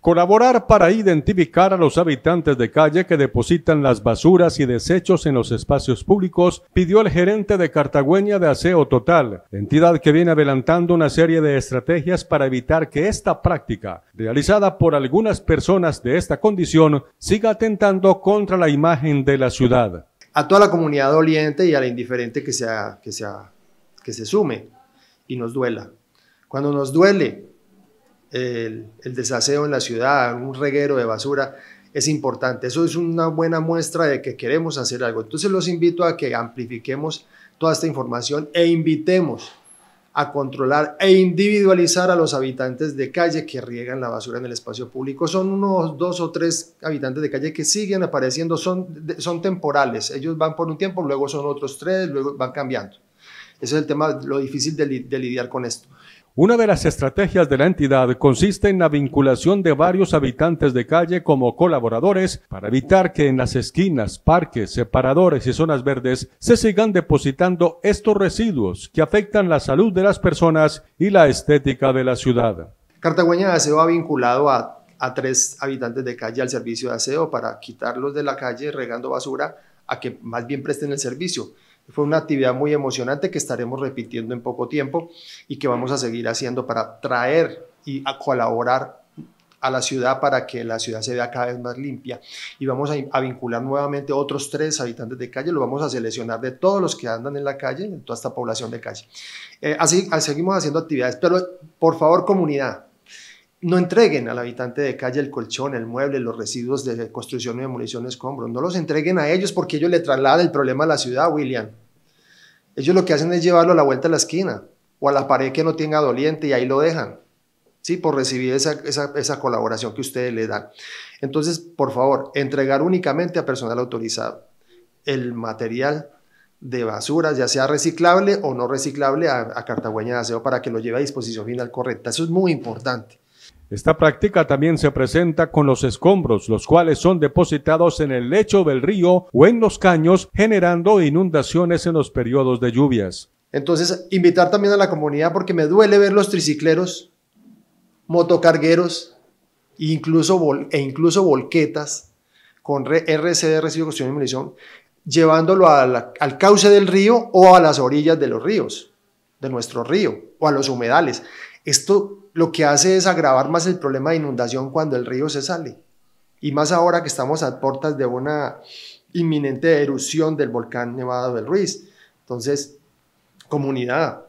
Colaborar para identificar a los habitantes de calle que depositan las basuras y desechos en los espacios públicos, pidió el gerente de Cartagüeña de Aseo Total, entidad que viene adelantando una serie de estrategias para evitar que esta práctica, realizada por algunas personas de esta condición, siga atentando contra la imagen de la ciudad. A toda la comunidad doliente y a la indiferente que, sea, que, que se sume y nos duela. Cuando nos duele el, desaseo en la ciudad, un reguero de basura, es importante. Eso es una buena muestra de que queremos hacer algo. Entonces los invito a que amplifiquemos toda esta información e invitemos a controlar e individualizar a los habitantes de calle que riegan la basura en el espacio público. Son unos dos o tres habitantes de calle que siguen apareciendo, son, temporales. Ellos van por un tiempo, luego son otros tres, luego van cambiando. Ese es el tema, lo difícil de lidiar con esto. Una de las estrategias de la entidad consiste en la vinculación de varios habitantes de calle como colaboradores para evitar que en las esquinas, parques, separadores y zonas verdes se sigan depositando estos residuos que afectan la salud de las personas y la estética de la ciudad. Cartagüeña de Aseo ha vinculado a, a tres habitantes de calle al servicio de aseo para quitarlos de la calle regando basura a que más bien presten el servicio. Fue una actividad muy emocionante que estaremos repitiendo en poco tiempo y que vamos a seguir haciendo para traer y a colaborar a la ciudad para que la ciudad se vea cada vez más limpia. Y vamos a, vincular nuevamente otros tres habitantes de calle, lo vamos a seleccionar de todos los que andan en la calle, en toda esta población de calle. Eh, así ah, seguimos haciendo actividades, pero por favor comunidad, no entreguen al habitante de calle el colchón, el mueble, los residuos de construcción y demolición de escombros. No los entreguen a ellos porque ellos le trasladan el problema a la ciudad, William. Ellos lo que hacen es llevarlo a la vuelta de la esquina o a la pared que no tenga doliente y ahí lo dejan. ¿sí? por recibir esa, colaboración que ustedes le dan. Entonces, por favor, entregar únicamente a personal autorizado el material de basura, ya sea reciclable o no reciclable, a, a Cartagüeña de Aseo para que lo lleve a disposición final correcta. Eso es muy importante. Esta práctica también se presenta con los escombros, los cuales son depositados en el lecho del río o en los caños, generando inundaciones en los periodos de lluvias. Entonces, invitar también a la comunidad porque me duele ver los tricicleros, motocargueros incluso e incluso volquetas con de residuos, cuestión y munición, llevándolo al cauce del río o a las orillas de los ríos de nuestro río o a los humedales. Esto lo que hace es agravar más el problema de inundación cuando el río se sale. Y más ahora que estamos a puertas de una inminente erupción del volcán Nevado del Ruiz. Entonces, comunidad,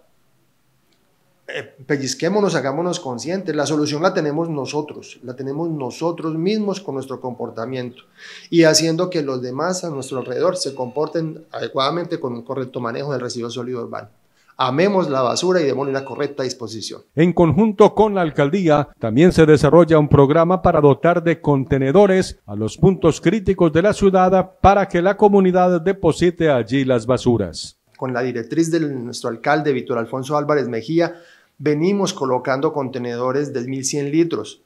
eh, pellizquémonos, hagámonos conscientes. La solución la tenemos nosotros, la tenemos nosotros mismos con nuestro comportamiento y haciendo que los demás a nuestro alrededor se comporten adecuadamente con un correcto manejo del residuo sólido urbano. Amemos la basura y demos una correcta disposición. En conjunto con la alcaldía, también se desarrolla un programa para dotar de contenedores a los puntos críticos de la ciudad para que la comunidad deposite allí las basuras. Con la directriz de nuestro alcalde, Víctor Alfonso Álvarez Mejía, venimos colocando contenedores de 1.100 litros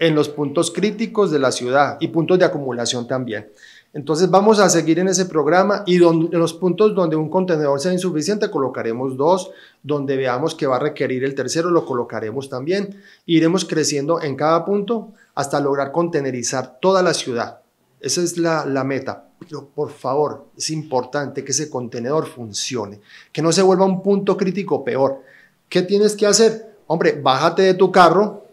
en los puntos críticos de la ciudad y puntos de acumulación también. Entonces vamos a seguir en ese programa y en los puntos donde un contenedor sea insuficiente colocaremos dos, donde veamos que va a requerir el tercero lo colocaremos también. Iremos creciendo en cada punto hasta lograr contenerizar toda la ciudad. Esa es la, la meta. Pero por favor, es importante que ese contenedor funcione, que no se vuelva un punto crítico peor. ¿Qué tienes que hacer? Hombre, bájate de tu carro,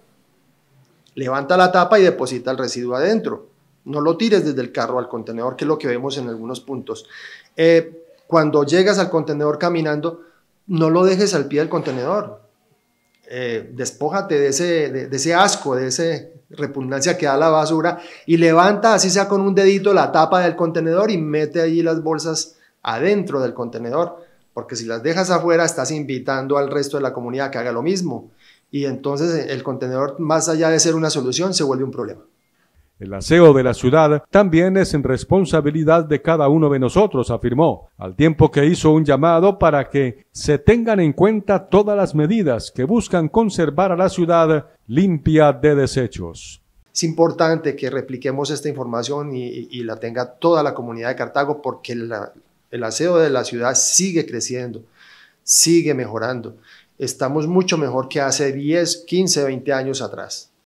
levanta la tapa y deposita el residuo adentro no lo tires desde el carro al contenedor, que es lo que vemos en algunos puntos. Eh, cuando llegas al contenedor caminando, no lo dejes al pie del contenedor. Eh, despójate de ese, de ese asco, de esa repugnancia que da la basura y levanta, así sea con un dedito, la tapa del contenedor y mete allí las bolsas adentro del contenedor, porque si las dejas afuera estás invitando al resto de la comunidad a que haga lo mismo y entonces eh, el contenedor, más allá de ser una solución, se vuelve un problema. El aseo de la ciudad también es en responsabilidad de cada uno de nosotros, afirmó, al tiempo que hizo un llamado para que se tengan en cuenta todas las medidas que buscan conservar a la ciudad limpia de desechos. Es importante que repliquemos esta información y, la tenga toda la comunidad de Cartago porque el aseo de la ciudad sigue creciendo, sigue mejorando. Estamos mucho mejor que hace 10, 15, 20 años atrás.